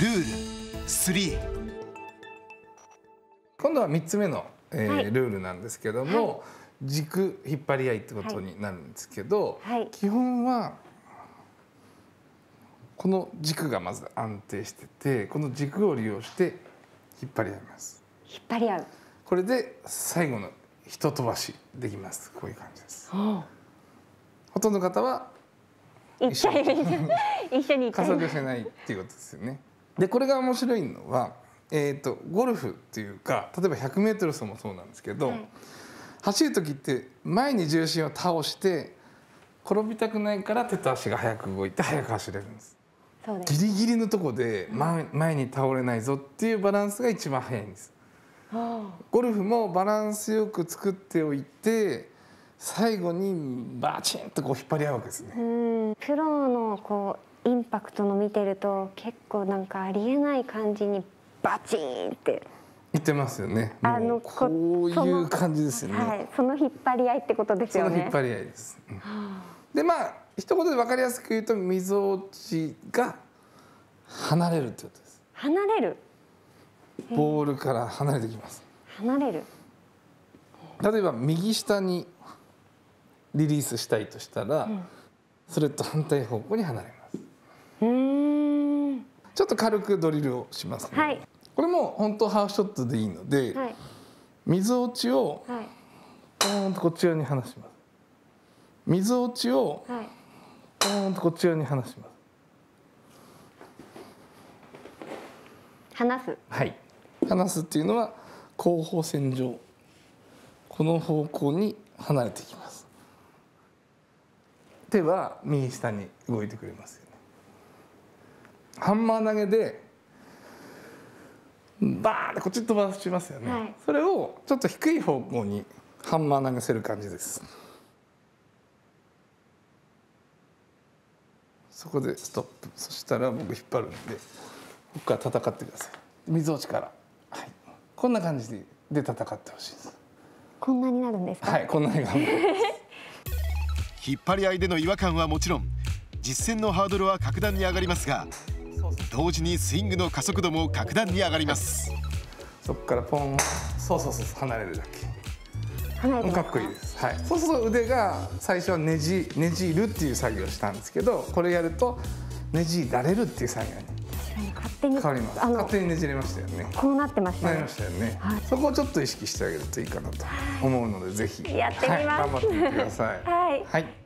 ルール3今度は3つ目の、えー、はい、ルールなんですけども、はい、軸引っ張り合いってことになるんですけど、はい、基本はこの軸がまず安定しててこの軸を利用して引っ張り合います引っ張り合うこれで最後の一飛ばしできますこういう感じです、ほとんどの方は一緒に一緒に加速しないっていうことですよねでこれが面白いのは、えーと、ゴルフっていうか例えば 100m 走もそうなんですけど、はい、走る時って前に重心を倒して転びたくないから手と足が早く動いて早く走れるんです。ギリギリのとこで前,、前に倒れないぞっていうバランスが一番早いんです。ゴルフもバランスよく作っておいて最後にバチンとこう引っ張り合うわけですね。プロのこうインパクトの見てると結構なんかありえない感じにバチンって言ってますよねあのこういう感じですよねはい、その引っ張り合いってことですよね引っ張り合いです、うん、でまあ一言で分かりやすく言うと溝落ちが離れるってことです離れるボールから離れてきます離れる例えば右下にリリースしたいとしたら、うん、それと反対方向に離れますうんちょっと軽くドリルをしますね、はい、これも本当ハーフショットでいいので、はい、水落ちをポーンとこちらに離します水落ちをポーンとこちらに離します離すはい離すっていうのは後方線上この方向に離れていきます手は右下に動いてくれますハンマー投げでバーンってこっち飛ばしますよね、はい、それをちょっと低い方向にハンマー投げせる感じですそこでストップそしたら僕引っ張るんでここから戦ってください水落ちから、はい、こんな感じでで戦ってほしいですこんなになるんですはいこんなに 引っ張り合いでの違和感はもちろん実践のハードルは格段に上がりますが同時にスイングの加速度も格段に上がりますそこからポンそうそうそう離れるだけかっこいいです、はい、そうすると腕が最初はねじねじるっていう作業をしたんですけどこれやるとねじられるっていう作業に勝手に変わります勝手にねじれましたよねこうなってましたねなりましたよね、はい、そこをちょっと意識してあげるといいかなと思うのでぜひやってみます、はい、頑張ってください はい、はい